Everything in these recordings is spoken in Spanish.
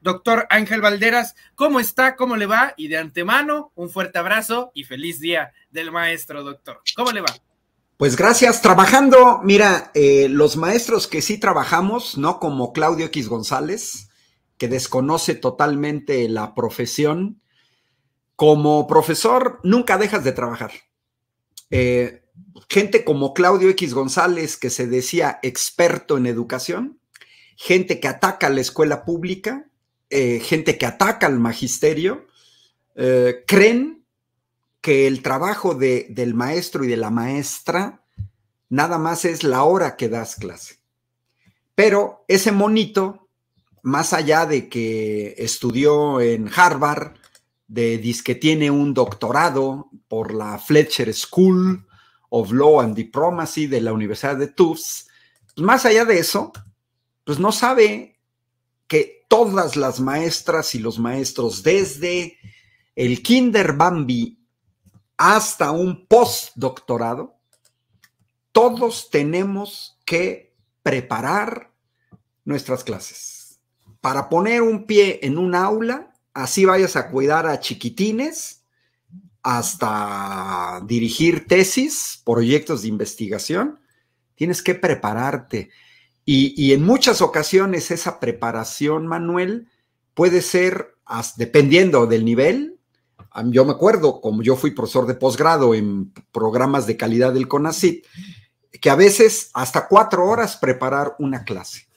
Doctor Ángel Valderas, ¿cómo está? ¿Cómo le va? Y de antemano, un fuerte abrazo y feliz día del maestro, doctor. ¿Cómo le va? Pues gracias, trabajando, mira, eh, los maestros que sí trabajamos, ¿no? Como Claudio X González, que desconoce totalmente la profesión, como profesor nunca dejas de trabajar. Eh, gente como Claudio X González, que se decía experto en educación, gente que ataca la escuela pública, eh, gente que ataca al magisterio, eh, creen que el trabajo de, del maestro y de la maestra nada más es la hora que das clase. Pero ese monito, más allá de que estudió en Harvard, de que tiene un doctorado por la Fletcher School of Law and Diplomacy de la Universidad de Tufts, pues más allá de eso, pues no sabe que todas las maestras y los maestros, desde el Kinder Bambi hasta un postdoctorado, todos tenemos que preparar nuestras clases. Para poner un pie en un aula, así vayas a cuidar a chiquitines, hasta dirigir tesis, proyectos de investigación, tienes que prepararte. Y, en muchas ocasiones esa preparación, Manuel, puede ser, dependiendo del nivel, ah, yo me acuerdo, como yo fui profesor de posgrado en programas de calidad del CONACIT, que a veces hasta cuatro horas preparar una clase,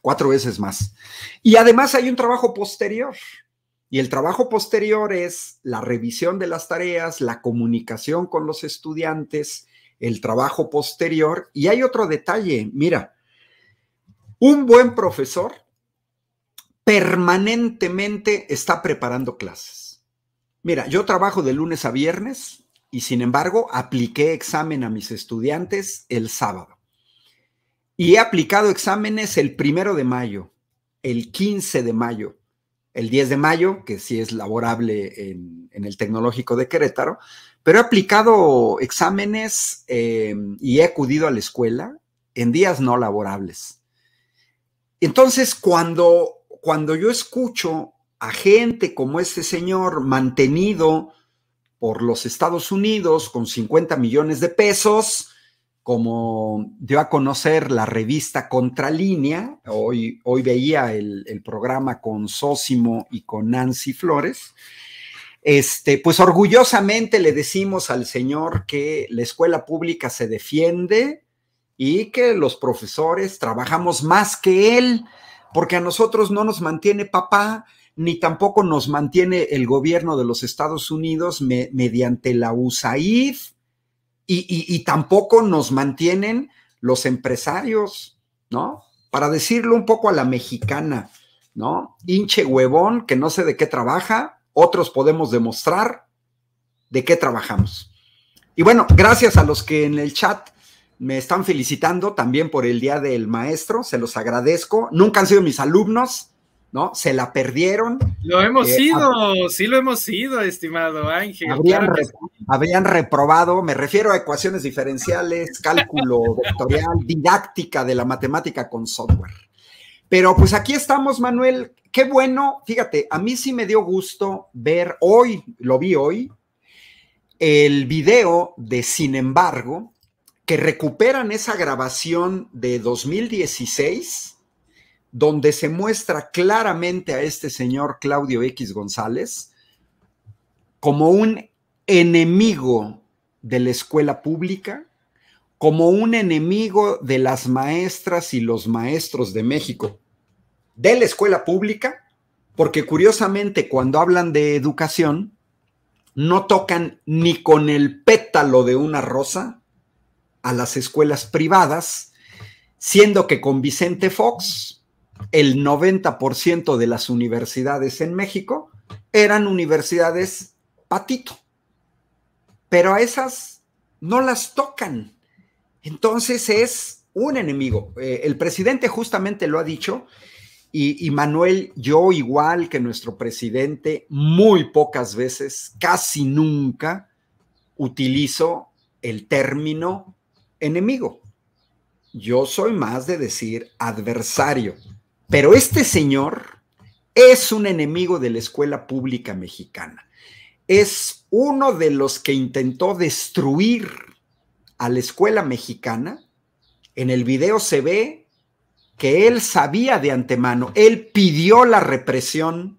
cuatro veces más. Y además hay un trabajo posterior. Y el trabajo posterior es la revisión de las tareas, la comunicación con los estudiantes, el trabajo posterior. Y hay otro detalle, mira, un buen profesor permanentemente está preparando clases. Mira, yo trabajo de lunes a viernes y sin embargo apliqué examen a mis estudiantes el sábado. Y he aplicado exámenes el primero de mayo, el 15 de mayo, el 10 de mayo, que sí es laborable en, el tecnológico de Querétaro, pero he aplicado exámenes eh, y he acudido a la escuela en días no laborables. Entonces, cuando, yo escucho a gente como este señor mantenido por los Estados Unidos con 50 millones de pesos, como dio a conocer la revista Contralínea, hoy, veía el, programa con Sósimo y con Nancy Flores, este, pues orgullosamente le decimos al señor que la escuela pública se defiende, y que los profesores trabajamos más que él, porque a nosotros no nos mantiene papá, ni tampoco nos mantiene el gobierno de los Estados Unidos mediante la USAID, y, y tampoco nos mantienen los empresarios, ¿no? Para decirlo un poco a la mexicana, ¿no? Hinche huevón que no sé de qué trabaja, otros podemos demostrar de qué trabajamos. Y bueno, gracias a los que en el chat me están felicitando también por el Día del Maestro, se los agradezco. Nunca han sido mis alumnos, ¿no? Se la perdieron. Lo hemos eh, sido, sí lo hemos sido, estimado Ángel. Habrían, reprobado, me refiero a ecuaciones diferenciales, cálculo vectorial, didáctica de la matemática con software. Pero pues aquí estamos, Manuel. Qué bueno, fíjate, a mí sí me dio gusto ver hoy, lo vi hoy, el video de Sin embargo, que recuperan esa grabación de 2016, donde se muestra claramente a este señor Claudio X González como un enemigo de la escuela pública, como un enemigo de las maestras y los maestros de México, de la escuela pública, porque curiosamente cuando hablan de educación, no tocan ni con el pétalo de una rosa a las escuelas privadas, siendo que con Vicente Fox el 90% de las universidades en México eran universidades patito, pero a esas no las tocan. Entonces es un enemigo. Eh, el presidente justamente lo ha dicho y, y, Manuel, yo igual que nuestro presidente, muy pocas veces, casi nunca, utilizo el término enemigo. Yo soy más de decir adversario. Pero este señor es un enemigo de la escuela pública mexicana. Es uno de los que intentó destruir a la escuela mexicana. En el video se ve que él sabía de antemano, él pidió la represión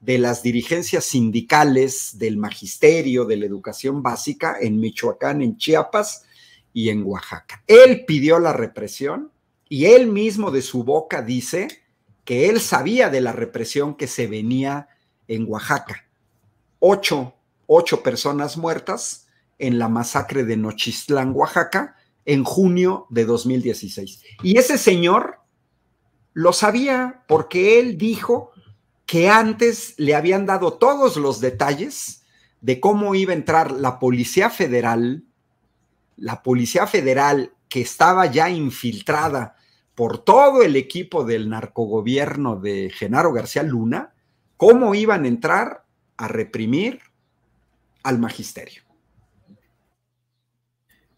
de las dirigencias sindicales, del magisterio, de la educación básica en Michoacán, en Chiapas, y en Oaxaca. Él pidió la represión y él mismo de su boca dice que él sabía de la represión que se venía en Oaxaca. Ocho, ocho personas muertas en la masacre de Nochistlán, Oaxaca, en junio de 2016. Y ese señor lo sabía porque él dijo que antes le habían dado todos los detalles de cómo iba a entrar la Policía Federal, la Policía Federal, que estaba ya infiltrada por todo el equipo del narcogobierno de Genaro García Luna, cómo iban a entrar a reprimir al magisterio.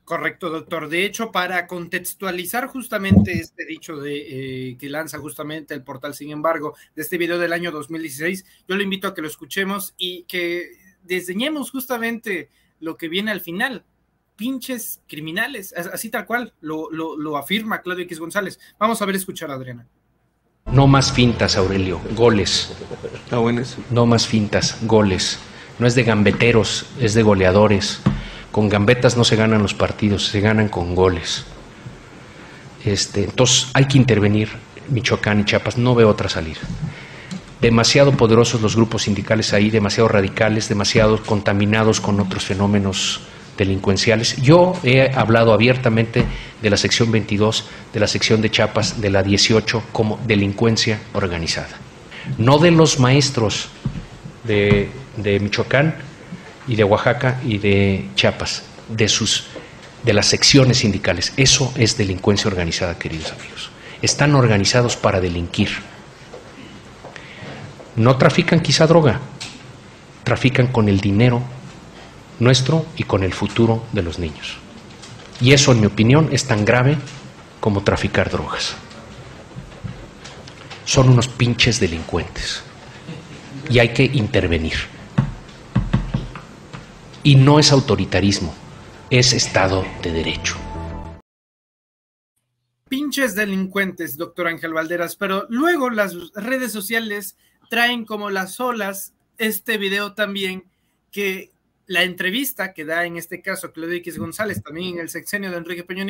Correcto, doctor. De hecho, para contextualizar justamente este dicho de, eh, que lanza justamente el portal, sin embargo, de este video del año 2016, yo le invito a que lo escuchemos y que desdeñemos justamente lo que viene al final, pinches criminales, así tal cual lo, afirma Claudio X González. Vamos a ver, escuchar a Adriana. No más fintas, Aurelio, goles. Está bueno No más fintas, goles. No es de gambeteros, es de goleadores. Con gambetas no se ganan los partidos, se ganan con goles. Este, entonces hay que intervenir Michoacán y Chiapas, no veo otra salir Demasiado poderosos los grupos sindicales ahí, demasiado radicales, demasiado contaminados con otros fenómenos delincuenciales. Yo he hablado abiertamente de la sección 22, de la sección de Chiapas, de la 18 como delincuencia organizada. No de los maestros de, Michoacán y de Oaxaca y de Chiapas, de sus de las secciones sindicales. Eso es delincuencia organizada, queridos amigos. Están organizados para delinquir. No trafican quizá droga, trafican con el dinero nuestro y con el futuro de los niños. Y eso, en mi opinión, es tan grave como traficar drogas. Son unos pinches delincuentes y hay que intervenir. Y no es autoritarismo, es Estado de Derecho. Pinches delincuentes, doctor Ángel Valderas, pero luego las redes sociales traen como las olas este video también que la entrevista que da en este caso Claudio X González, también el sexenio de Enrique Peña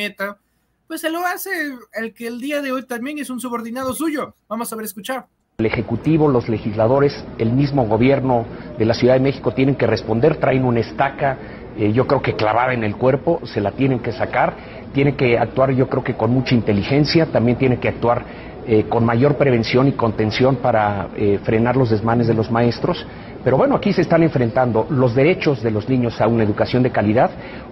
pues se lo hace el que el día de hoy también es un subordinado suyo. Vamos a ver, escuchar. El Ejecutivo, los legisladores, el mismo gobierno de la Ciudad de México tienen que responder, traen una estaca, eh, yo creo que clavada en el cuerpo, se la tienen que sacar, Tiene que actuar yo creo que con mucha inteligencia, también tiene que actuar eh, con mayor prevención y contención para eh, frenar los desmanes de los maestros. Pero bueno, aquí se están enfrentando los derechos de los niños a una educación de calidad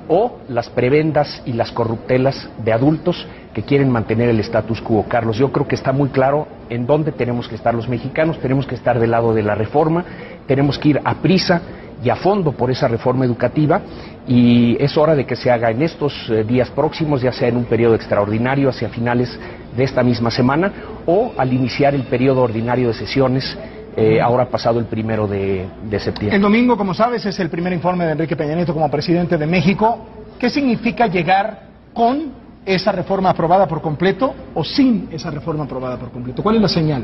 o las prebendas y las corruptelas de adultos que quieren mantener el status quo. Carlos, yo creo que está muy claro en dónde tenemos que estar los mexicanos, tenemos que estar del lado de la reforma, tenemos que ir a prisa y a fondo por esa reforma educativa y es hora de que se haga en estos eh, días próximos, ya sea en un periodo extraordinario hacia finales de esta misma semana o al iniciar el periodo ordinario de sesiones eh, ahora pasado el primero de, de, septiembre. El domingo, como sabes, es el primer informe de Enrique Peña Nieto como presidente de México. ¿Qué significa llegar con esa reforma aprobada por completo o sin esa reforma aprobada por completo? ¿Cuál es la señal?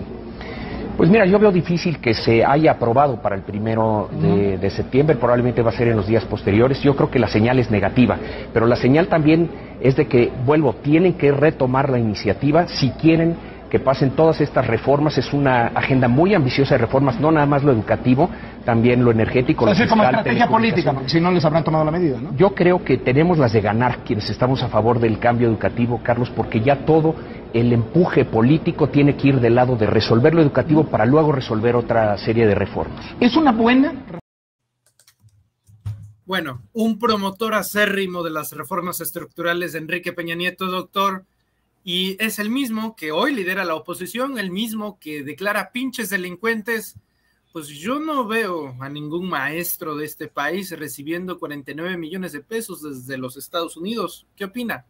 Pues mira, yo veo difícil que se haya aprobado para el primero de, de, septiembre, probablemente va a ser en los días posteriores. Yo creo que la señal es negativa, pero la señal también es de que, vuelvo, tienen que retomar la iniciativa si quieren que pasen todas estas reformas. Es una agenda muy ambiciosa de reformas, no nada más lo educativo, también lo energético. O sea, es como estrategia política, si no les habrán tomado la medida, ¿no? Yo creo que tenemos las de ganar quienes estamos a favor del cambio educativo, Carlos, porque ya todo el empuje político tiene que ir del lado de resolver lo educativo para luego resolver otra serie de reformas. ¿Es una buena? Bueno, un promotor acérrimo de las reformas estructurales de Enrique Peña Nieto, doctor, y es el mismo que hoy lidera la oposición, el mismo que declara pinches delincuentes. Pues yo no veo a ningún maestro de este país recibiendo 49 millones de pesos desde los Estados Unidos. ¿Qué opina?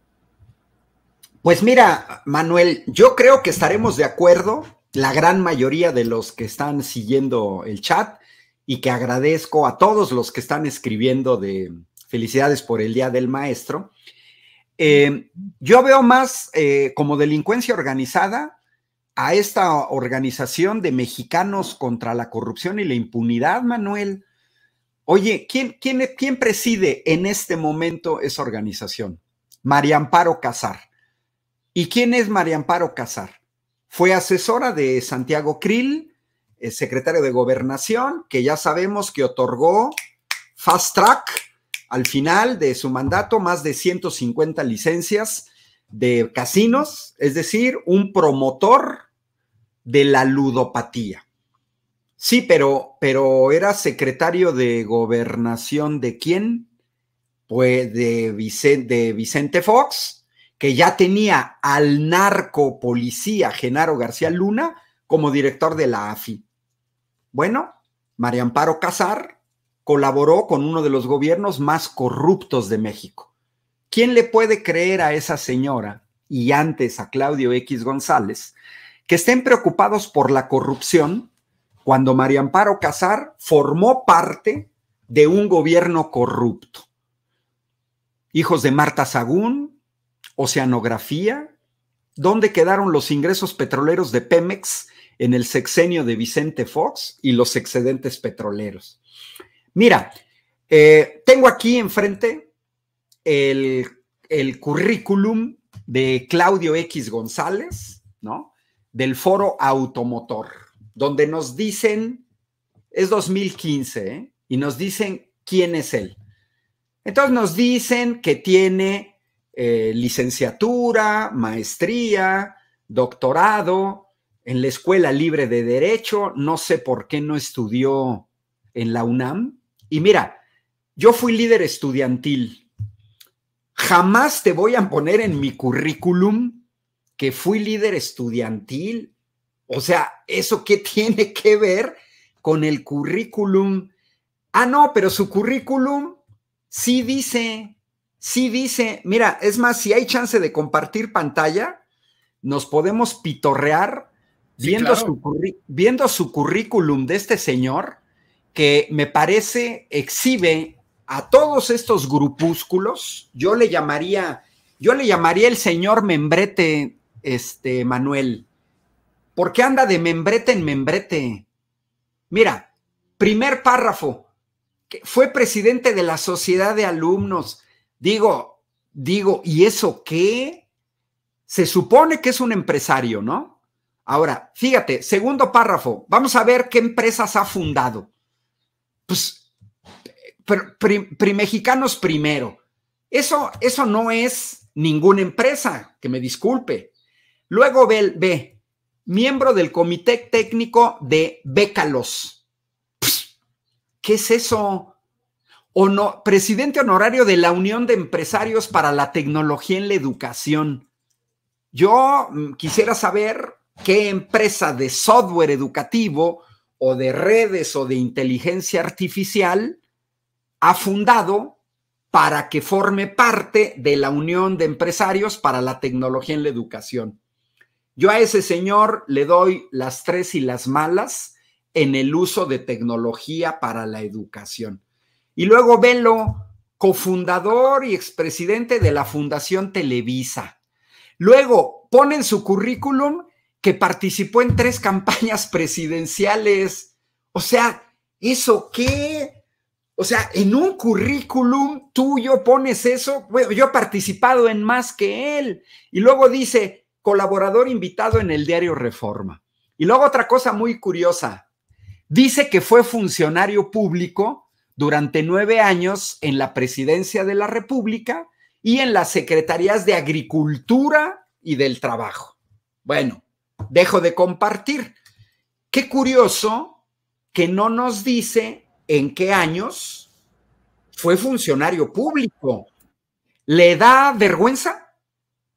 Pues mira, Manuel, yo creo que estaremos de acuerdo, la gran mayoría de los que están siguiendo el chat, y que agradezco a todos los que están escribiendo de felicidades por el Día del Maestro. Eh, yo veo más eh, como delincuencia organizada a esta organización de mexicanos contra la corrupción y la impunidad, Manuel. Oye, ¿quién, preside en este momento esa organización? María Amparo Casar. ¿Y quién es María Amparo Casar? Fue asesora de Santiago Krill, eh, secretario de Gobernación, que ya sabemos que otorgó fast track al final de su mandato más de 150 licencias de casinos, es decir, un promotor de la ludopatía. Sí, pero, pero era secretario de gobernación de quién? Pues de Vicente, de Vicente Fox, que ya tenía al narco policía Genaro García Luna como director de la AFI. Bueno, María Amparo Casar colaboró con uno de los gobiernos más corruptos de México. ¿Quién le puede creer a esa señora y antes a Claudio X González que estén preocupados por la corrupción cuando María Amparo Casar formó parte de un gobierno corrupto? Hijos de Marta Sagún, Oceanografía, ¿dónde quedaron los ingresos petroleros de Pemex en el sexenio de Vicente Fox y los excedentes petroleros? Mira, eh, tengo aquí enfrente el, currículum de Claudio X González, ¿no? Del foro Automotor, donde nos dicen, es 2015, ¿eh? y nos dicen quién es él. Entonces nos dicen que tiene eh, licenciatura, maestría, doctorado en la Escuela Libre de Derecho, no sé por qué no estudió en la UNAM, y mira, yo fui líder estudiantil. Jamás te voy a poner en mi currículum que fui líder estudiantil. O sea, ¿eso qué tiene que ver con el currículum? Ah, no, pero su currículum sí dice, sí dice, mira, es más, si hay chance de compartir pantalla, nos podemos pitorrear viendo, viendo su currículum de este señor que me parece exhibe a todos estos grupúsculos, yo le llamaría, yo le llamaría el señor membrete, este Manuel, porque anda de membrete en membrete. Mira, primer párrafo, que fue presidente de la sociedad de alumnos. Digo, digo, ¿y eso qué? Se supone que es un empresario, ¿no? Ahora, fíjate, segundo párrafo, vamos a ver qué empresas ha fundado pues, primexicanos primero. Eso, eso no es ninguna empresa, que me disculpe. Luego ve, miembro del comité técnico de Bécalos. ¿Qué es eso? O no, presidente honorario de la Unión de Empresarios para la Tecnología en la Educación. Yo mm, quisiera saber qué empresa de software educativo o de redes o de inteligencia artificial ha fundado para que forme parte de la Unión de Empresarios para la Tecnología en la Educación. Yo a ese señor le doy las tres y las malas en el uso de tecnología para la educación. Y luego velo cofundador y expresidente de la Fundación Televisa. Luego ponen su currículum que participó en tres campañas presidenciales. O sea, ¿eso qué? O sea, en un currículum tuyo pones eso. yo he participado en más que él. Y luego dice, colaborador invitado en el diario Reforma. Y luego otra cosa muy curiosa. Dice que fue funcionario público durante nueve años en la presidencia de la República y en las secretarías de Agricultura y del Trabajo. Bueno, dejo de compartir. Qué curioso que no nos dice en qué años fue funcionario público. ¿Le da vergüenza?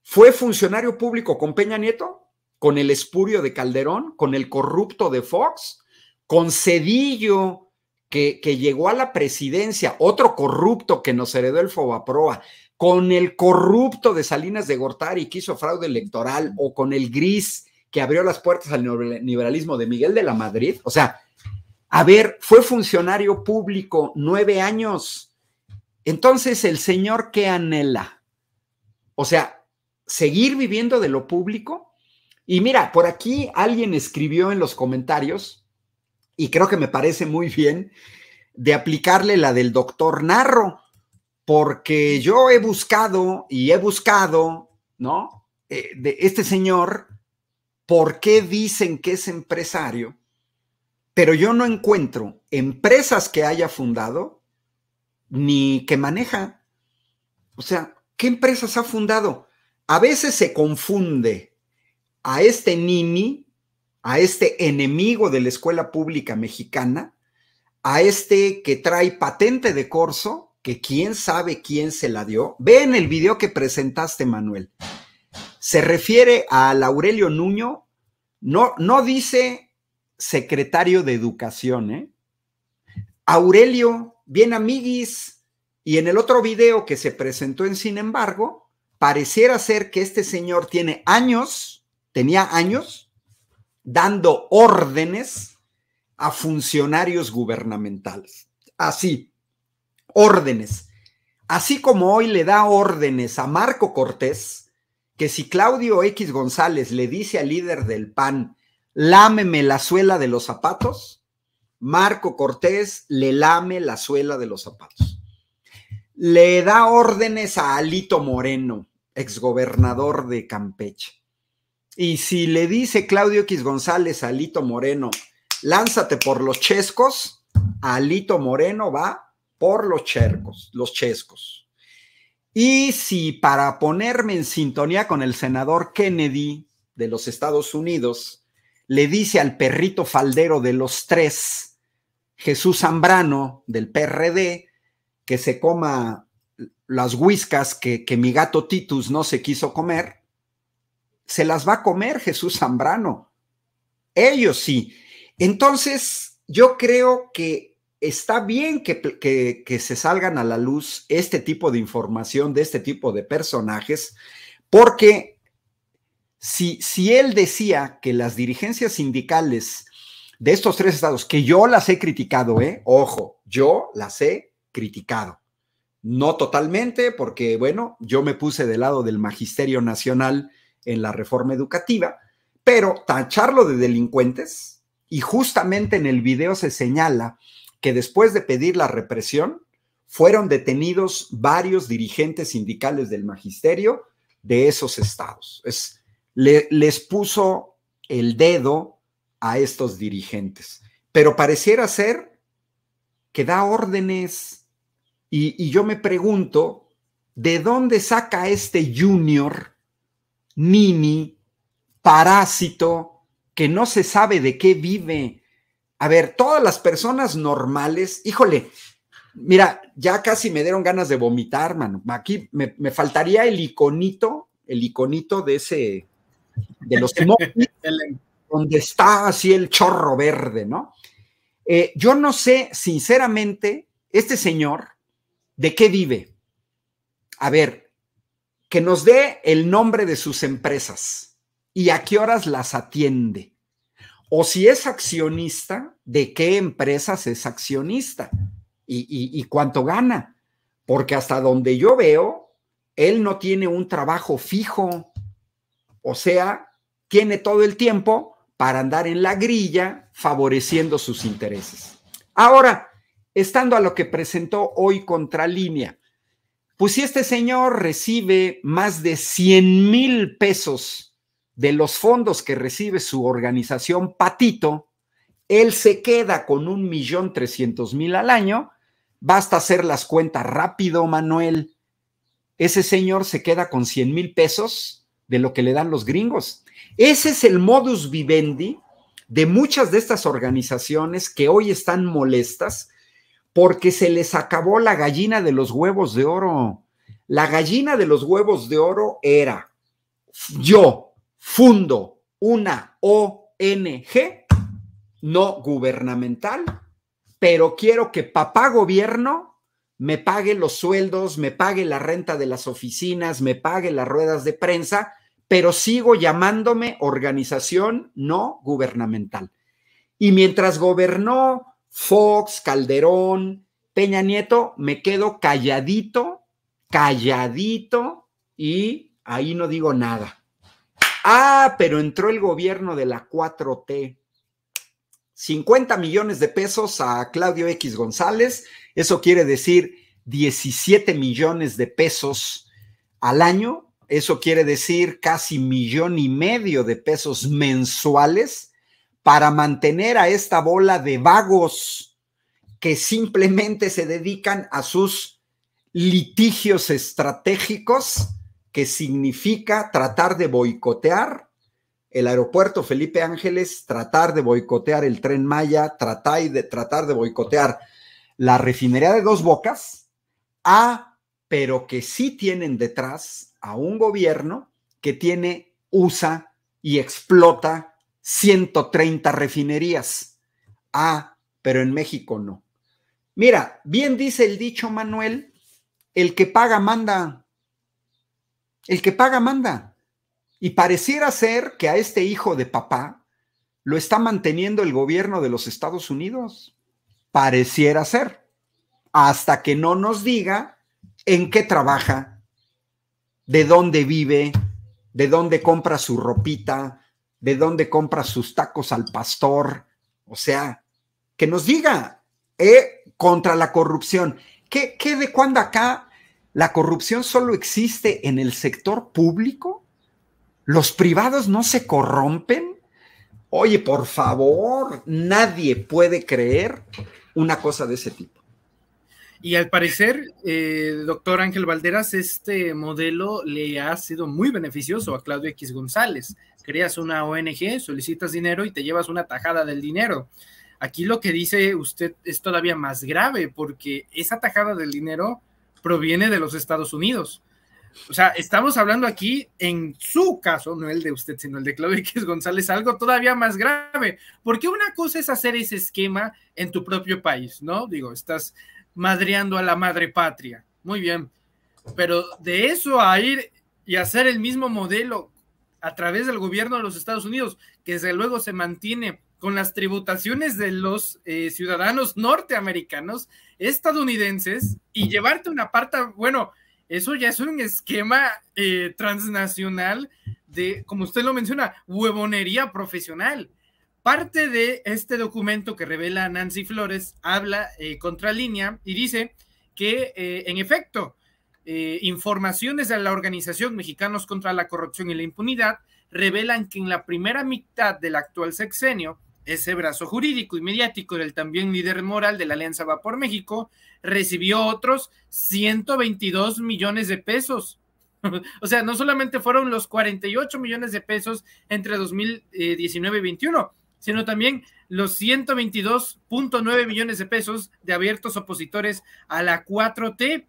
¿Fue funcionario público con Peña Nieto? ¿Con el espurio de Calderón? ¿Con el corrupto de Fox? ¿Con Cedillo? Que, llegó a la presidencia, otro corrupto que nos heredó el Fobaproa, con el corrupto de Salinas de Gortari que hizo fraude electoral, o con el gris que abrió las puertas al liberalismo de Miguel de la Madrid. O sea, a ver, fue funcionario público nueve años. Entonces, el señor que anhela, o sea, seguir viviendo de lo público. Y mira, por aquí alguien escribió en los comentarios, y creo que me parece muy bien, de aplicarle la del doctor Narro, porque yo he buscado y he buscado, ¿no? Eh, de este señor por qué dicen que es empresario, pero yo no encuentro empresas que haya fundado ni que maneja. O sea, ¿qué empresas ha fundado? A veces se confunde a este Nini, a este enemigo de la escuela pública mexicana, a este que trae patente de corso, que quién sabe quién se la dio. Ve en el video que presentaste, Manuel se refiere a Aurelio Nuño, no, no dice secretario de Educación, ¿eh? Aurelio, bien amiguis, y en el otro video que se presentó en Sin embargo, pareciera ser que este señor tiene años, tenía años, dando órdenes a funcionarios gubernamentales. Así, órdenes. Así como hoy le da órdenes a Marco Cortés, que si Claudio X González le dice al líder del PAN, lámeme la suela de los zapatos, Marco Cortés le lame la suela de los zapatos. Le da órdenes a Alito Moreno, exgobernador de Campeche. Y si le dice Claudio X González a Alito Moreno, lánzate por los chescos, Alito Moreno va por los chercos, los chescos. Y si para ponerme en sintonía con el senador Kennedy de los Estados Unidos, le dice al perrito faldero de los tres, Jesús Zambrano del PRD, que se coma las whiskas que, que, mi gato Titus no se quiso comer, se las va a comer Jesús Zambrano. Ellos sí. Entonces, yo creo que está bien que, se salgan a la luz este tipo de información de este tipo de personajes, porque si, si él decía que las dirigencias sindicales de estos tres estados, que yo las he criticado, ¿eh? Ojo, yo las he criticado. No totalmente, porque bueno, yo me puse del lado del Magisterio Nacional en la reforma educativa, pero tacharlo de delincuentes, y justamente en el video se señala que después de pedir la represión, fueron detenidos varios dirigentes sindicales del magisterio de esos estados. Es, les puso el dedo a estos dirigentes, pero pareciera ser que da órdenes. Y, yo me pregunto, ¿de dónde saca este junior, nini, parásito, que no se sabe de qué vive? a ver, todas las personas normales, híjole, mira, ya casi me dieron ganas de vomitar, mano. Aquí me, faltaría el iconito, el iconito de ese, de los que donde está así el chorro verde, ¿no? Eh, yo no sé, sinceramente, este señor, ¿de qué vive? A ver, que nos dé el nombre de sus empresas y a qué horas las atiende o si es accionista, de qué empresas es accionista y, cuánto gana. Porque hasta donde yo veo, él no tiene un trabajo fijo. O sea, tiene todo el tiempo para andar en la grilla favoreciendo sus intereses. Ahora, estando a lo que presentó hoy Contralínea, pues si este señor recibe más de 100 mil pesos de los fondos que recibe su organización Patito, él se queda con un millón trescientos mil al año. Basta hacer las cuentas rápido, Manuel. Ese señor se queda con cien mil pesos de lo que le dan los gringos. Ese es el modus vivendi de muchas de estas organizaciones que hoy están molestas porque se les acabó la gallina de los huevos de oro. La gallina de los huevos de oro era yo, fundo una ONG no gubernamental, pero quiero que papá gobierno me pague los sueldos, me pague la renta de las oficinas, me pague las ruedas de prensa, pero sigo llamándome organización no gubernamental. Y mientras gobernó Fox, Calderón, Peña Nieto, me quedo calladito, calladito y ahí no digo nada. Ah, pero entró el gobierno de la 4T. 50 millones de pesos a Claudio X González, eso quiere decir 17 millones de pesos al año, eso quiere decir casi millón y medio de pesos mensuales para mantener a esta bola de vagos que simplemente se dedican a sus litigios estratégicos que significa tratar de boicotear el aeropuerto Felipe Ángeles, tratar de boicotear el tren Maya, tratar de, tratar de boicotear la refinería de dos bocas, a, ah, pero que sí tienen detrás a un gobierno que tiene, usa y explota 130 refinerías. Ah, pero en México no. Mira, bien dice el dicho Manuel, el que paga manda. El que paga manda. Y pareciera ser que a este hijo de papá lo está manteniendo el gobierno de los Estados Unidos. Pareciera ser. Hasta que no nos diga en qué trabaja, de dónde vive, de dónde compra su ropita, de dónde compra sus tacos al pastor. O sea, que nos diga, eh, contra la corrupción. qué de cuándo acá ¿La corrupción solo existe en el sector público? ¿Los privados no se corrompen? Oye, por favor, nadie puede creer una cosa de ese tipo. Y al parecer, eh, doctor Ángel Valderas, este modelo le ha sido muy beneficioso a Claudio X González. Creas una ONG, solicitas dinero y te llevas una tajada del dinero. Aquí lo que dice usted es todavía más grave porque esa tajada del dinero proviene de los Estados Unidos. O sea, estamos hablando aquí en su caso, no el de usted, sino el de Claudio González, algo todavía más grave, porque una cosa es hacer ese esquema en tu propio país, ¿no? Digo, estás madreando a la madre patria, muy bien, pero de eso a ir y hacer el mismo modelo a través del gobierno de los Estados Unidos, que desde luego se mantiene con las tributaciones de los eh, ciudadanos norteamericanos, estadounidenses y llevarte una parte, bueno, eso ya es un esquema eh, transnacional de, como usted lo menciona, huevonería profesional. Parte de este documento que revela Nancy Flores habla eh, contra y dice que, eh, en efecto, eh, informaciones de la organización Mexicanos contra la Corrupción y la Impunidad revelan que en la primera mitad del actual sexenio, ese brazo jurídico y mediático del también líder moral de la Alianza Va por México recibió otros 122 millones de pesos. o sea, no solamente fueron los 48 millones de pesos entre 2019 y 2021, sino también los 122.9 millones de pesos de abiertos opositores a la 4T.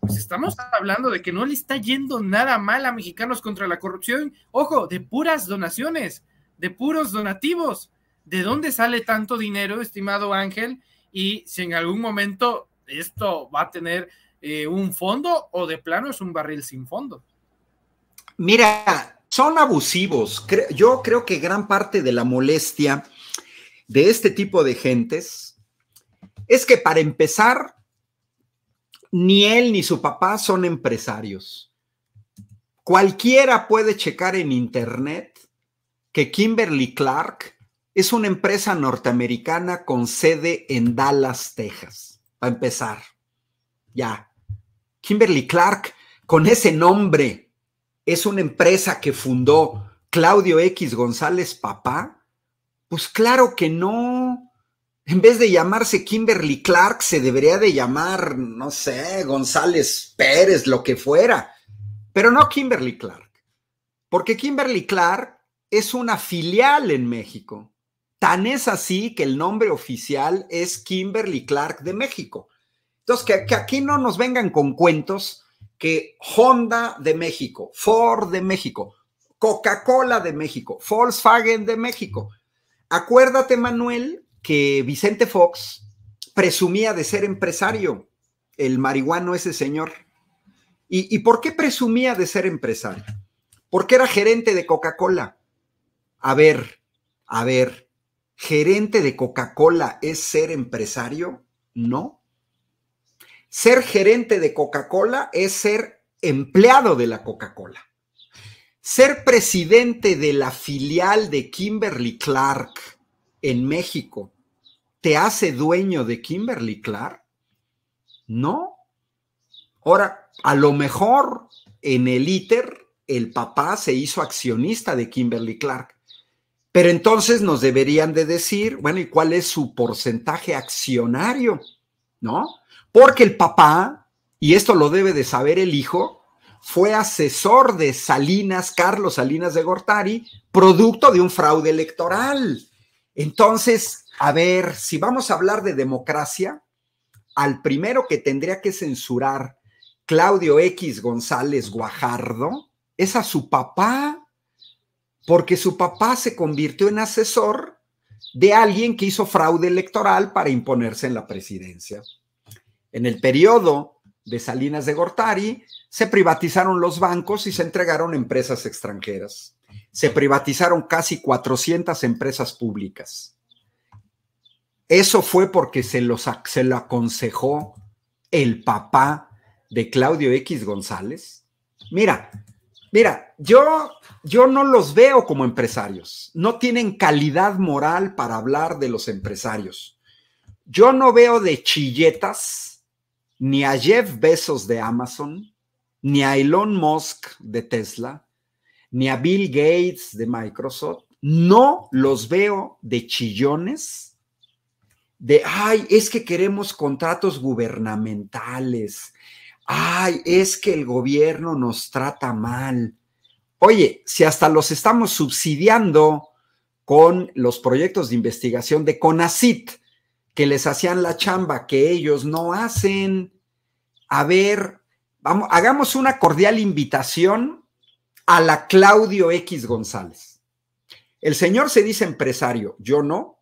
Pues estamos hablando de que no le está yendo nada mal a mexicanos contra la corrupción. Ojo, de puras donaciones, de puros donativos. ¿de dónde sale tanto dinero, estimado Ángel? Y si en algún momento esto va a tener eh, un fondo o de plano es un barril sin fondo. Mira, son abusivos. Yo creo que gran parte de la molestia de este tipo de gentes es que para empezar, ni él ni su papá son empresarios. Cualquiera puede checar en internet que Kimberly Clark es una empresa norteamericana con sede en Dallas, Texas. Para empezar, ya. Kimberly Clark, con ese nombre, es una empresa que fundó Claudio X González Papá. Pues claro que no. En vez de llamarse Kimberly Clark, se debería de llamar, no sé, González Pérez, lo que fuera. Pero no Kimberly Clark. Porque Kimberly Clark es una filial en México. Tan es así que el nombre oficial es Kimberly Clark de México. Entonces, que, aquí no nos vengan con cuentos que Honda de México, Ford de México, Coca-Cola de México, Volkswagen de México. Acuérdate, Manuel, que Vicente Fox presumía de ser empresario, el marihuano ese señor. ¿Y, y por qué presumía de ser empresario? Porque era gerente de Coca-Cola. A ver, a ver, gerente de Coca-Cola es ser empresario? No. Ser gerente de Coca-Cola es ser empleado de la Coca-Cola. Ser presidente de la filial de Kimberly Clark en México te hace dueño de Kimberly Clark? No. Ahora, a lo mejor en el ITER el papá se hizo accionista de Kimberly Clark, pero entonces nos deberían de decir, bueno, ¿y cuál es su porcentaje accionario? ¿No? Porque el papá, y esto lo debe de saber el hijo, fue asesor de Salinas, Carlos Salinas de Gortari, producto de un fraude electoral. Entonces, a ver, si vamos a hablar de democracia, al primero que tendría que censurar Claudio X González Guajardo es a su papá porque su papá se convirtió en asesor de alguien que hizo fraude electoral para imponerse en la presidencia. En el periodo de Salinas de Gortari, se privatizaron los bancos y se entregaron empresas extranjeras. Se privatizaron casi 400 empresas públicas. Eso fue porque se, los, lo aconsejó el papá de Claudio X González. Mira, Mira, yo, yo no los veo como empresarios. No tienen calidad moral para hablar de los empresarios. Yo no veo de chilletas ni a Jeff Bezos de Amazon, ni a Elon Musk de Tesla, ni a Bill Gates de Microsoft. No los veo de chillones, de, ay, es que queremos contratos gubernamentales, ay, es que el gobierno nos trata mal. Oye, si hasta los estamos subsidiando con los proyectos de investigación de CONACIT, que les hacían la chamba que ellos no hacen. A ver, vamos, hagamos una cordial invitación a la Claudio X González. El señor se dice empresario, yo no,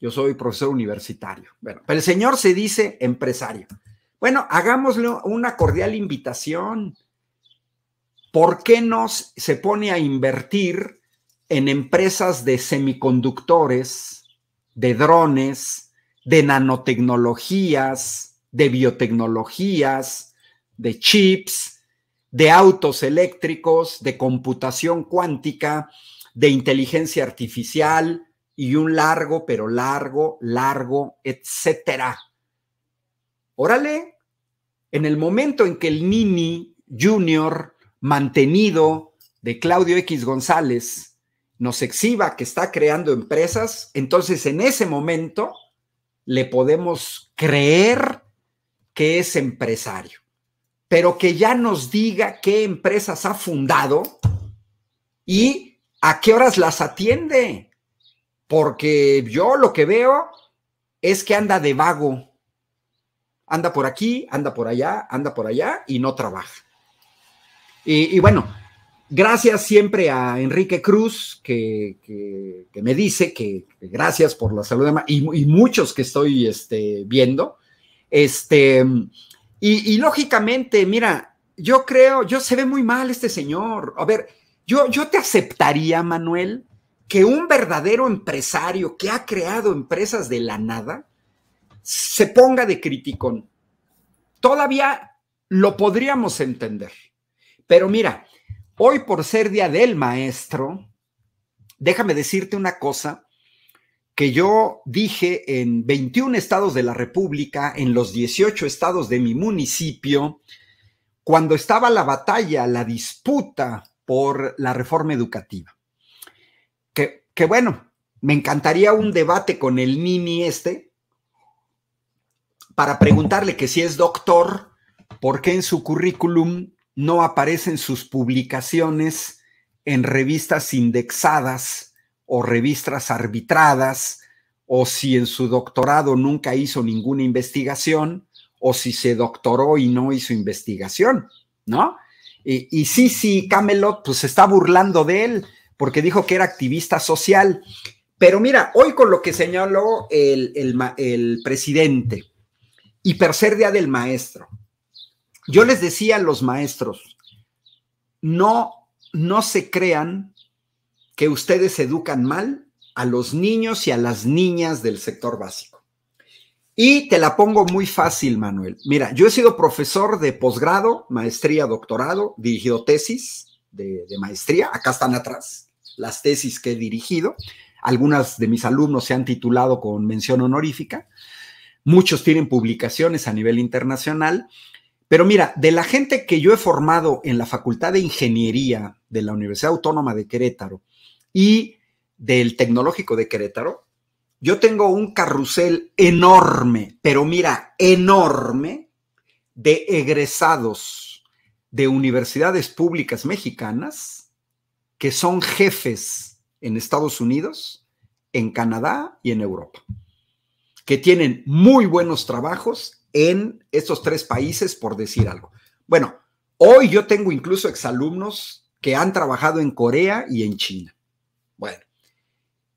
yo soy profesor universitario. Bueno, pero el señor se dice empresario. Bueno, hagámosle una cordial invitación. ¿Por qué nos se pone a invertir en empresas de semiconductores, de drones, de nanotecnologías, de biotecnologías, de chips, de autos eléctricos, de computación cuántica, de inteligencia artificial y un largo, pero largo, largo, etcétera? Órale, en el momento en que el Nini Junior, mantenido de Claudio X González, nos exhiba que está creando empresas, entonces en ese momento le podemos creer que es empresario, pero que ya nos diga qué empresas ha fundado y a qué horas las atiende, porque yo lo que veo es que anda de vago anda por aquí, anda por allá, anda por allá y no trabaja. Y, bueno, gracias siempre a Enrique Cruz, que, me dice que, gracias por la salud y, y muchos que estoy este, viendo. Este, y, lógicamente, mira, yo creo, yo se ve muy mal este señor. A ver, yo, yo te aceptaría, Manuel, que un verdadero empresario que ha creado empresas de la nada se ponga de crítico, Todavía lo podríamos entender. Pero mira, hoy por ser día del maestro, déjame decirte una cosa que yo dije en 21 estados de la República, en los 18 estados de mi municipio, cuando estaba la batalla, la disputa por la reforma educativa. Que, que bueno, me encantaría un debate con el Nini este, para preguntarle que si es doctor, ¿por qué en su currículum no aparecen sus publicaciones en revistas indexadas o revistas arbitradas? o si en su doctorado nunca hizo ninguna investigación, o si se doctoró y no hizo investigación, ¿no? Y, sí, sí, Camelot, pues se está burlando de él, porque dijo que era activista social. Pero mira, hoy con lo que señaló el presidente y día del maestro. Yo les decía a los maestros, no, no se crean que ustedes educan mal a los niños y a las niñas del sector básico. Y te la pongo muy fácil, Manuel. Mira, yo he sido profesor de posgrado, maestría, doctorado, dirigido tesis de maestría. Acá están atrás las tesis que he dirigido. Algunas de mis alumnos se han titulado con mención honorífica. Muchos tienen publicaciones a nivel internacional. Pero mira, de la gente que yo he formado en la Facultad de Ingeniería de la Universidad Autónoma de Querétaro y del Tecnológico de Querétaro, yo tengo un carrusel enorme, pero mira, enorme, de egresados de universidades públicas mexicanas que son jefes en Estados Unidos, en Canadá y en Europa que tienen muy buenos trabajos en estos tres países, por decir algo. Bueno, hoy yo tengo incluso exalumnos que han trabajado en Corea y en China. Bueno,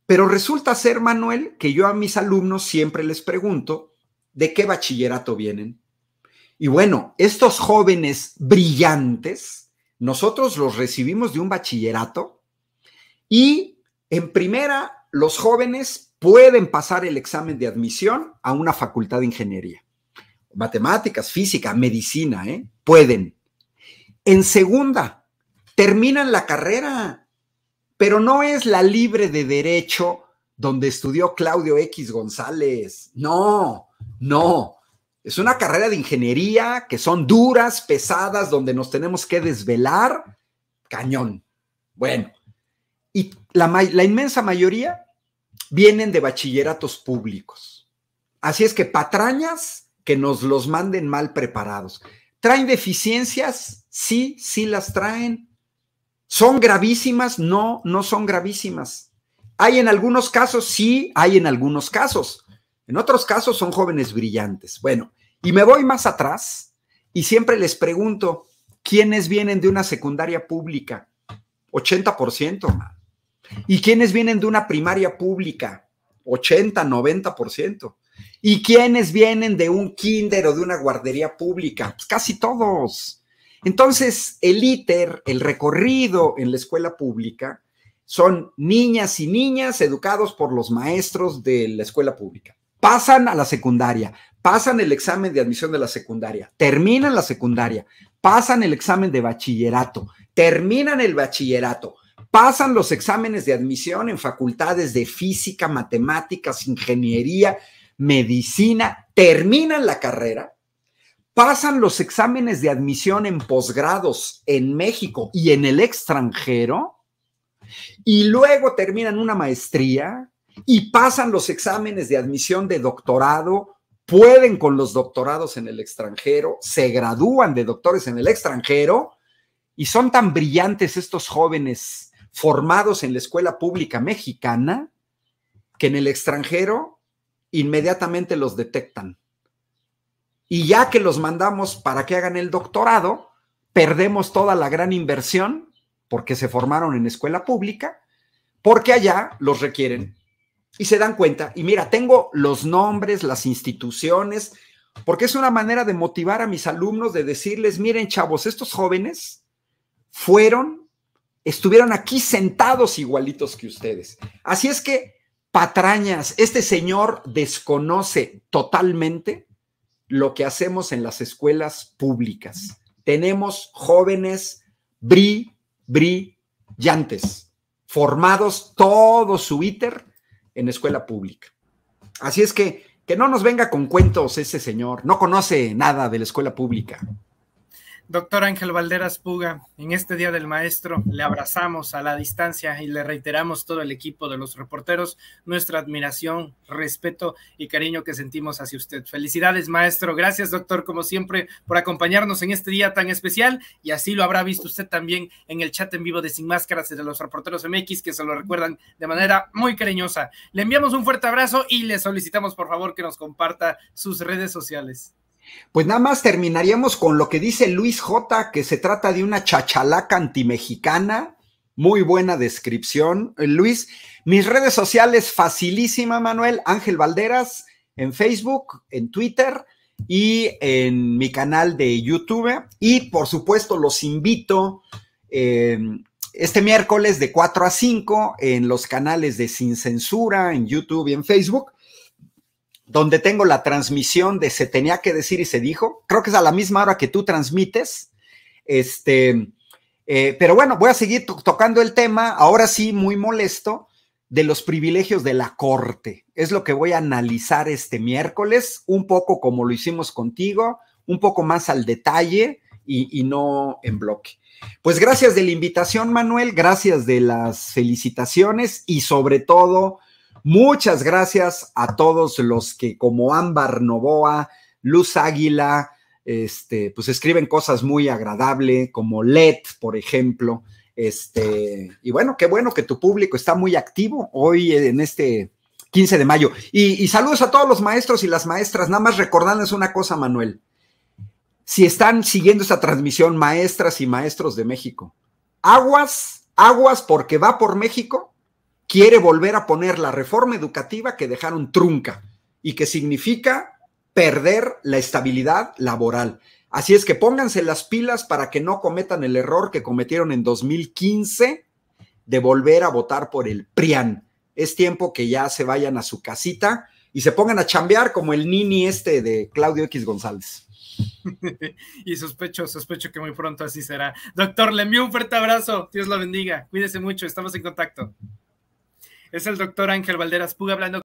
pero resulta ser, Manuel, que yo a mis alumnos siempre les pregunto de qué bachillerato vienen. Y bueno, estos jóvenes brillantes, nosotros los recibimos de un bachillerato y en primera, los jóvenes pueden pasar el examen de admisión a una facultad de ingeniería. Matemáticas, física, medicina, ¿eh? Pueden. En segunda, terminan la carrera, pero no es la libre de derecho donde estudió Claudio X González. No, no. Es una carrera de ingeniería que son duras, pesadas, donde nos tenemos que desvelar. Cañón. Bueno, y la, la inmensa mayoría vienen de bachilleratos públicos. Así es que patrañas que nos los manden mal preparados. ¿Traen deficiencias? Sí, sí las traen. ¿Son gravísimas? No, no son gravísimas. ¿Hay en algunos casos? Sí, hay en algunos casos. En otros casos son jóvenes brillantes. Bueno, y me voy más atrás y siempre les pregunto, ¿quiénes vienen de una secundaria pública? 80%. ¿Y quiénes vienen de una primaria pública? 80, 90%. ¿Y quiénes vienen de un kinder o de una guardería pública? Pues casi todos. Entonces, el ITER, el recorrido en la escuela pública, son niñas y niñas educados por los maestros de la escuela pública. Pasan a la secundaria, pasan el examen de admisión de la secundaria, terminan la secundaria, pasan el examen de bachillerato, terminan el bachillerato, pasan los exámenes de admisión en facultades de física, matemáticas, ingeniería, medicina, terminan la carrera, pasan los exámenes de admisión en posgrados en México y en el extranjero, y luego terminan una maestría y pasan los exámenes de admisión de doctorado, pueden con los doctorados en el extranjero, se gradúan de doctores en el extranjero, y son tan brillantes estos jóvenes formados en la escuela pública mexicana que en el extranjero inmediatamente los detectan. Y ya que los mandamos para que hagan el doctorado, perdemos toda la gran inversión porque se formaron en escuela pública, porque allá los requieren. Y se dan cuenta, y mira, tengo los nombres, las instituciones, porque es una manera de motivar a mis alumnos, de decirles, miren chavos, estos jóvenes fueron estuvieron aquí sentados igualitos que ustedes. Así es que, patrañas, este señor desconoce totalmente lo que hacemos en las escuelas públicas. Tenemos jóvenes bri, brillantes, formados todo su íter en escuela pública. Así es que, que no nos venga con cuentos ese señor, no conoce nada de la escuela pública. Doctor Ángel Valderas Puga, en este Día del Maestro le abrazamos a la distancia y le reiteramos todo el equipo de los reporteros nuestra admiración, respeto y cariño que sentimos hacia usted. Felicidades, maestro. Gracias, doctor, como siempre, por acompañarnos en este día tan especial y así lo habrá visto usted también en el chat en vivo de Sin Máscaras y de los reporteros MX que se lo recuerdan de manera muy cariñosa. Le enviamos un fuerte abrazo y le solicitamos, por favor, que nos comparta sus redes sociales. Pues nada más terminaríamos con lo que dice Luis J, que se trata de una chachalaca antimexicana. Muy buena descripción, eh, Luis. Mis redes sociales, facilísima, Manuel. Ángel Valderas en Facebook, en Twitter y en mi canal de YouTube. Y por supuesto, los invito em, este miércoles de 4 a 5 en los canales de Sin Censura, en YouTube y en Facebook donde tengo la transmisión de se tenía que decir y se dijo. Creo que es a la misma hora que tú transmites. Este, eh, pero bueno, voy a seguir tocando el tema, ahora sí muy molesto, de los privilegios de la corte. Es lo que voy a analizar este miércoles, un poco como lo hicimos contigo, un poco más al detalle y no en bloque. Pues gracias de la invitación, Manuel, gracias de las felicitaciones y sobre todo Muchas gracias a todos los que, como Ámbar Novoa, Luz Águila, este, pues escriben cosas muy agradables, como LED, por ejemplo. Este, y bueno, qué bueno que tu público está muy activo hoy en este 15 de mayo. Y, saludos a todos los maestros y las maestras. Nada más recordarles una cosa, Manuel. Si están siguiendo esta transmisión, maestras y maestros de México, aguas, aguas, porque va por México quiere volver a poner la reforma educativa que dejaron trunca y que significa perder la estabilidad laboral. Así es que pónganse las pilas para que no cometan el error que cometieron en 2015 de volver a votar por el PRIAN. Es tiempo que ya se vayan a su casita y se pongan a chambear como el nini este de Claudio X González. y sospecho, sospecho que muy pronto así será. Doctor Lemieux, un fuerte abrazo. Dios lo bendiga. Cuídese mucho. Estamos en contacto. Es el doctor Ángel Valderas Puga hablando